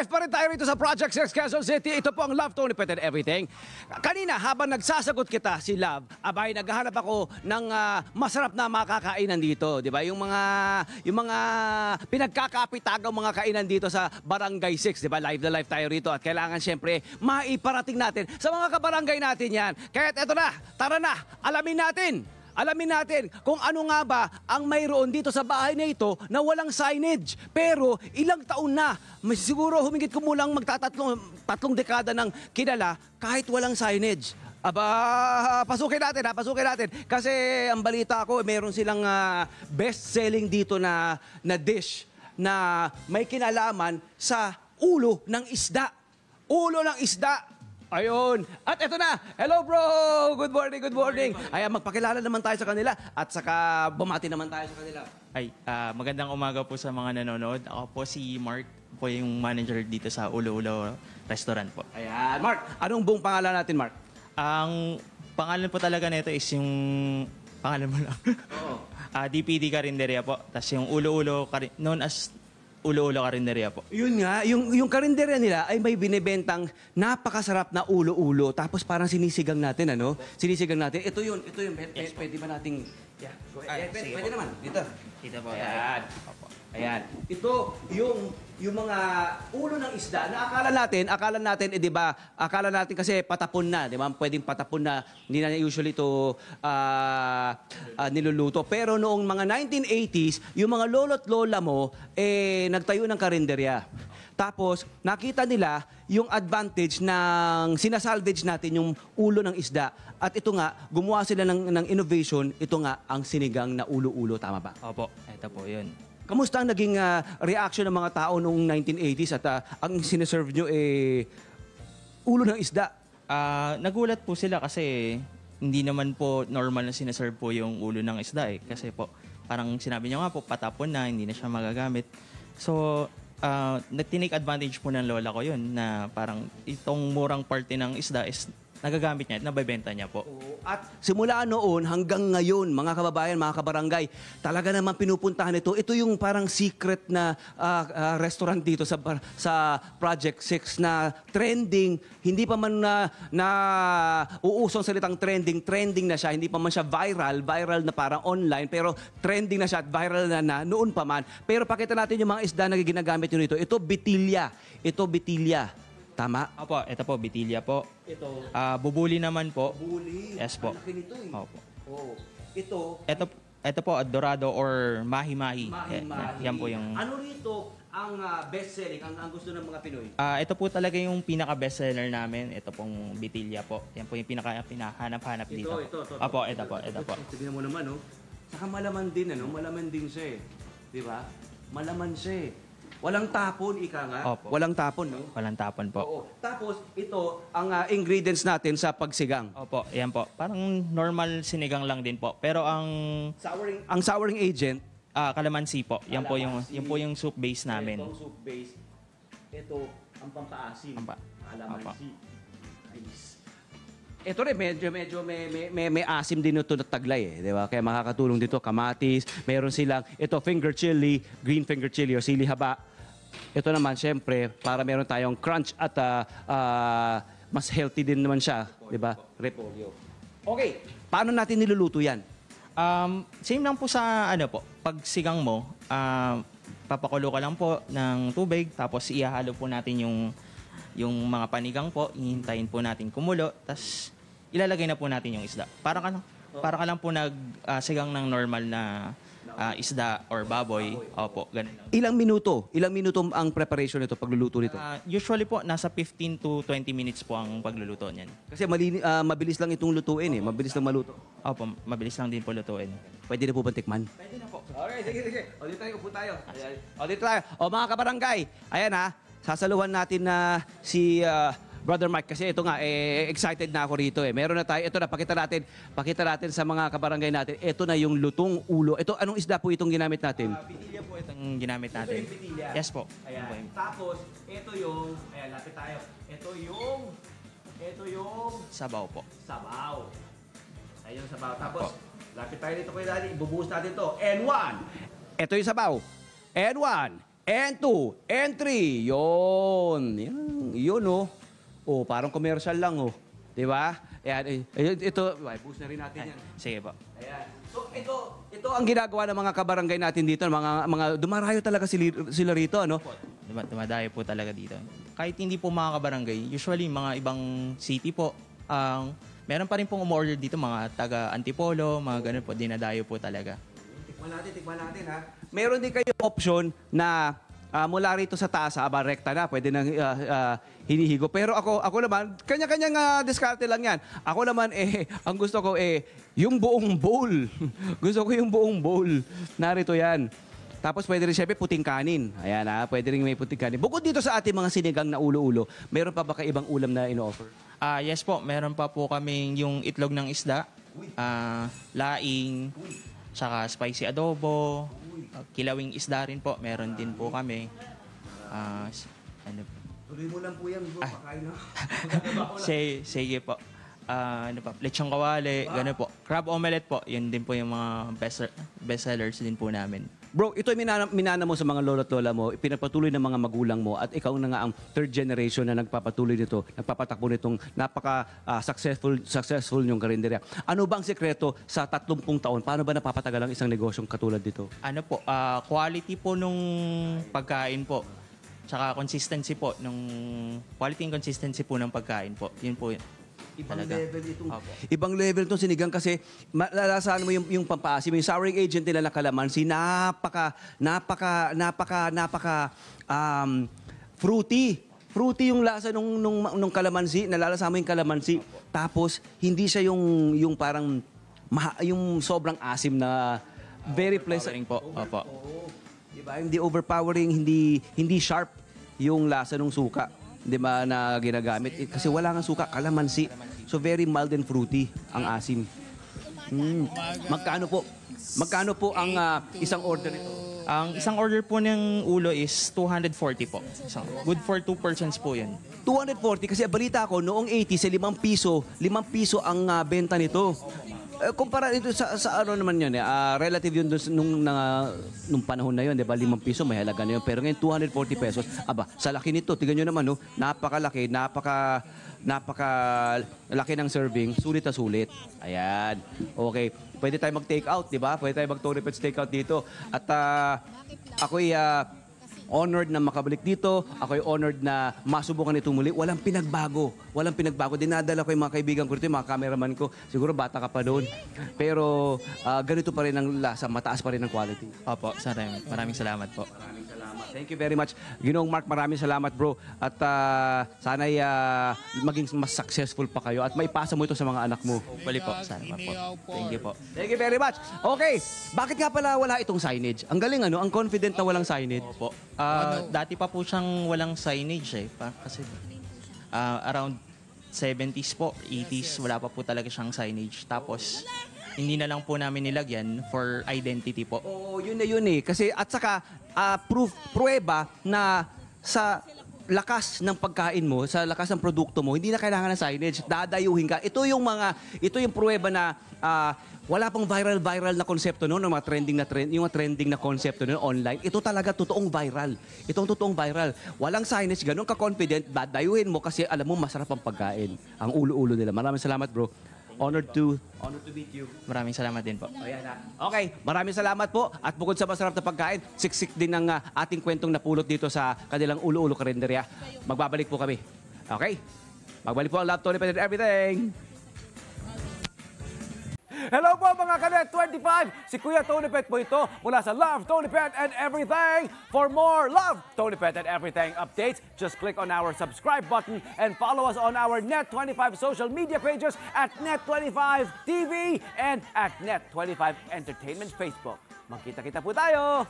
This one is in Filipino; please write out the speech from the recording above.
Live pa rin tayo rito sa Project 6 Quezon City. Ito po ang Love Tony Pet Everything. Kanina, habang nagsasagot kita si Love, abay, naghahanap ako ng uh, masarap na makakainan dito. Di ba? Yung mga, yung mga pinagkakapitagang mga kainan dito sa Barangay 6. Di ba? Live the live tayo rito. At kailangan siyempre maiparating natin sa mga kabarangay natin yan. Kaya't eto na, tara na, alamin natin Alamin natin kung ano nga ba ang mayroon dito sa bahay na ito na walang signage. Pero ilang taon na, siguro humigit kumulang magtatatlong tatlong dekada ng kinala kahit walang signage. Aba, pasukin natin ha, ah, pasukin natin. Kasi ang balita ko, mayroon silang uh, best-selling dito na, na dish na may kinalaman sa ulo ng isda. Ulo ng isda Ayun. At eto na. Hello, bro! Good morning, good morning. Ayan, magpakilala naman tayo sa kanila at saka bumati naman tayo sa kanila. Ay, ah, magandang umaga po sa mga nanonood. Ako po si Mark, po yung manager dito sa Ulo Ulo Restaurant po. Ayan. Mark, anong buong pangalan natin, Mark? Ang pangalan po talaga nito is yung pangalan mo lang. Oo. DPD ah, Karinderia po. Tapos yung Ulo Ulo, Kari- known as ulo-ulo karinderya po. Yun nga, yung, yung karinderya nila ay may binibentang napakasarap na ulo-ulo. Tapos parang sinisigang natin, ano? Sinisigang natin. Ito yun, ito yun. Yes, pwede ba nating... Yeah, go ahead. Ay, ah, pwede, pwede naman. Dito. Dito po. Ayan. Opo. Ayan. Ito yung yung mga ulo ng isda na akala natin, akala natin, eh, di ba, akala natin kasi patapon na, di ba, pwedeng patapon na, hindi na usually ito uh, ah, uh, ah, niluluto. Pero noong mga 1980s, yung mga lolo't lola mo, eh, nagtayo ng karinderya. Tapos, nakita nila yung advantage ng sinasalvage natin yung ulo ng isda. At ito nga, gumawa sila ng, ng innovation, ito nga ang sinigang na ulo-ulo, tama ba? Opo, ito po yun. Kamusta ang naging uh, ah, reaction ng mga tao noong 1980s at uh, ang sineserve nyo eh ulo ng isda? Uh, nagulat po sila kasi hindi naman po normal na sineserve po yung ulo ng isda eh. Kasi po, parang sinabi niya nga po, patapon na, hindi na siya magagamit. So, uh, nag-take advantage po ng lola ko yun na parang itong murang parte ng isda is nagagamit niya at nabebenta niya po. At simula noon hanggang ngayon, mga kababayan, mga kabarangay, talaga naman pinupuntahan ito. Ito yung parang secret na ah, ah, restaurant dito sa sa Project 6 na trending. Hindi pa man na, na uusong salitang trending, trending na siya. Hindi pa man siya viral, viral na parang online, pero trending na siya at viral na na noon pa man. Pero pakita natin yung mga isda na ginagamit nyo dito. Ito bitilya. Ito bitilya. Tama? Opo, ito po, Bitilya po. Ito. Ah, bubuli naman po. Buli. Yes po. Ang nito eh. Opo. Oo. Oh. Ito. Ito, ito po, Dorado or Mahi-Mahi. Mahi-mahi. Eh, yan po yung... Ano rito ang ah, best-selling, ang, ang gusto ng mga Pinoy? Ah, ito po talaga yung pinaka bestseller namin. Ito pong Bitilya po. Yan po yung pinaka pinahanap-hanap dito. ito, ito, ito. Opo, ito po, ito po. Tignan mo naman, no? Oh. Saka malaman din, ano? Malaman din siya eh. Di ba? Malaman siya eh. Walang tapon, ika nga. Opo. Walang tapon, no? Walang tapon po. Oo. Tapos, ito ang ah, ingredients natin sa pagsigang. Opo, yan po. Parang normal sinigang lang din po. Pero ang Souring, ang souring agent, ah, kalamansi po. Yan po yung Kalamansi. yan po yung soup base namin. Itong soup base, ito ang pampaasim. Ang pa- Kalamansi. Nice. Ito rin, medyo, medyo may, may, may, may asim din ito na taglay eh, di ba? Kaya makakatulong dito, kamatis, meron silang, ito, finger chili, green finger chili o sili haba. Ito naman, syempre, para meron tayong crunch at uh, uh, mas healthy din naman siya, di ba? Repolyo. Okay, paano natin niluluto yan? Um, same lang po sa, ano po, pagsigang mo, uh, papakulo ka lang po ng tubig, tapos ihahalo po natin yung yung mga panigang po, hihintayin po natin kumulo, tapos ilalagay na po natin yung isda. Parang ka, ano? oh. para ka lang po nagsigang ah, uh, ng normal na uh, isda or baboy. Opo, ganun. Ilang minuto? Ilang minuto ang preparation nito, pagluluto nito? Uh, usually po, nasa 15 to 20 minutes po ang pagluluto niyan. Kasi malini, uh, mabilis lang itong lutuin eh. Mabilis lang maluto. Opo, mabilis lang din po lutuin. Pwede na po ba tikman? Pwede na po. Okay, sige, sige. O dito tayo, upo tayo. Ayan. O dito tayo. O mga kabarangay, ayan ha, sasaluhan natin na si uh, Brother Mike, kasi ito nga, eh, eh, excited na ako rito eh. Meron na tayo, ito na, pakita natin, pakita natin sa mga kabarangay natin. Ito na yung lutong ulo. Ito, anong isda po itong ginamit natin? Uh, po itong ginamit natin. Ito yung Yes po. Ayan. ayan. Tapos, ito yung, ayan, lapit tayo. Ito yung, ito yung... Sabaw po. Sabaw. Ayun, sabaw. Tapos, po. lapit tayo dito kay Daddy. Ibubuhos natin to. And one. Ito yung sabaw. And one. Entry, 2 yon. Yan, yun oh. Oh, parang commercial lang oh. 'Di ba? Ayan, eh, eh, ito, ay, boost na rin natin yan. sige po. Ayan. So, ito, ito ang ginagawa ng mga kabarangay natin dito, mga, mga dumarayo talaga sila, sila rito, ano? Duma, dumadayo po talaga dito. Kahit hindi po mga kabarangay, usually mga ibang city po, ang um, meron pa rin pong umorder dito, mga taga Antipolo, mga ganun po, dinadayo po talaga. Tikman natin, tikman natin ha meron din kayo option na uh, mula rito sa taas, aba ah, rekta na, pwede nang uh, uh, hinihigo. Pero ako, ako naman, kanya-kanyang uh, diskarte lang yan. Ako naman, eh, ang gusto ko, eh, yung buong bowl. gusto ko yung buong bowl. Narito yan. Tapos pwede rin syempre puting kanin. Ayan ha, pwede rin may puting kanin. Bukod dito sa ating mga sinigang na ulo-ulo, meron pa ba kayo ibang ulam na ino-offer? Ah, uh, yes po, meron pa po kaming yung itlog ng isda, ah, uh, laing, saka spicy adobo, Ah, kilawing isda rin po, meron din po kami. Uh, ano Tuloy mo lang po yan, bro. Ah. Pakain na. sige, sige po. Uh, ano pa, lechong kawali, ah. gano'n po. Crab omelette po, yun din po yung mga best, best sellers din po namin. Bro, ito ay minana, minana mo sa mga lolo at lola mo, pinapatuloy ng mga magulang mo at ikaw na nga ang third generation na nagpapatuloy nito, nagpapatakbo nitong napaka uh, successful successful yung karinderya. Ano ba ang sekreto sa 30 taon? Paano ba napapatagal ang isang negosyong katulad dito? Ano po, uh, quality po nung pagkain po. Tsaka consistency po nung quality and consistency po ng pagkain po. Yun po. Ibang Talaga. level itong... Opo. Ibang level itong sinigang kasi malalasaan mo yung, yung pampaasim. Yung souring agent nila na si napaka, napaka, napaka, napaka um, fruity. Fruity yung lasa nung, nung, nung kalamansi. Nalalasa mo yung kalamansi. Opo. Tapos, hindi siya yung, yung parang ma, yung sobrang asim na very pleasant. po. Opo. Diba? Hindi overpowering, hindi, hindi sharp yung lasa ng suka. 'di ba, na ginagamit. Eh, kasi wala nga suka, kalamansi. So very mild and fruity ang asim. Mm. Magkano po? Magkano po ang ah, isang order nito? Ang isang order po ng ulo is 240 po. So, good for 2 persons po yan. 240 kasi balita ko noong 80 sa 5 piso, 5 piso ang ah, benta nito. Eh, kumpara ito sa, sa ano naman yun, eh, ah, relative yun dun, nung, na, nung panahon na yun, di ba, limang piso, may halaga na yun. Pero ngayon, 240 pesos. Aba, sa laki nito, tignan nyo naman, no, oh, napakalaki, napaka, napaka laki ng serving, sulit na sulit. Ayan. Okay. Pwede tayo mag-take out, di ba? Pwede tayo mag-Toripets take out dito. At ah, ako'y ah, honored na makabalik dito. Ako'y honored na masubukan ito muli. Walang pinagbago. Walang pinagbago. Dinadala ko yung mga kaibigan ko dito, yung mga cameraman ko. Siguro bata ka pa noon. Pero uh, ganito pa rin ang lasa. Mataas pa rin ang quality. Opo, sana yun. Maraming salamat po. Maraming salamat. Thank you very much. Ginoong Mark, maraming salamat bro. At uh, sana'y uh, maging mas successful pa kayo. At maipasa mo ito sa mga anak mo. Hopefully po. Sana po. Thank you po. Thank you very much. Okay. Bakit nga pala wala itong signage? Ang galing ano? Ang confident na walang signage. Opo. Uh, ano? Dati pa po siyang walang signage eh. Pa, kasi uh, around 70s po, 80s, wala pa po talaga siyang signage. Tapos, hindi na lang po namin nilagyan for identity po. Oo, yun na yun eh. Kasi at saka, uh, proof, prueba na sa lakas ng pagkain mo, sa lakas ng produkto mo, hindi na kailangan ng signage. Dadayuhin ka. Ito yung mga, ito yung pruweba na ah, wala pang viral-viral na konsepto noon, mga trending na trend, yung mga trending na konsepto noon online. Ito talaga totoong viral. Itong totoong viral. Walang signage, ganun ka-confident, dadayuhin mo kasi alam mo masarap ang pagkain. Ang ulo-ulo nila. Maraming salamat bro. Honored to Honored to meet you. Maraming salamat din po. Ayan oh, na. Okay, maraming salamat po. At bukod sa masarap na pagkain, siksik din ang uh, ating kwentong napulot dito sa kanilang ulo-ulo karinderya. Magbabalik po kami. Okay? Magbalik po ang laptop and everything. Hello po mga kanet 25! Si Kuya Tony Pet po ito mula sa Love Tony Pet and Everything. For more Love Tony Pet and Everything updates, just click on our subscribe button and follow us on our Net25 social media pages at Net25 TV and at Net25 Entertainment Facebook. Magkita-kita po tayo!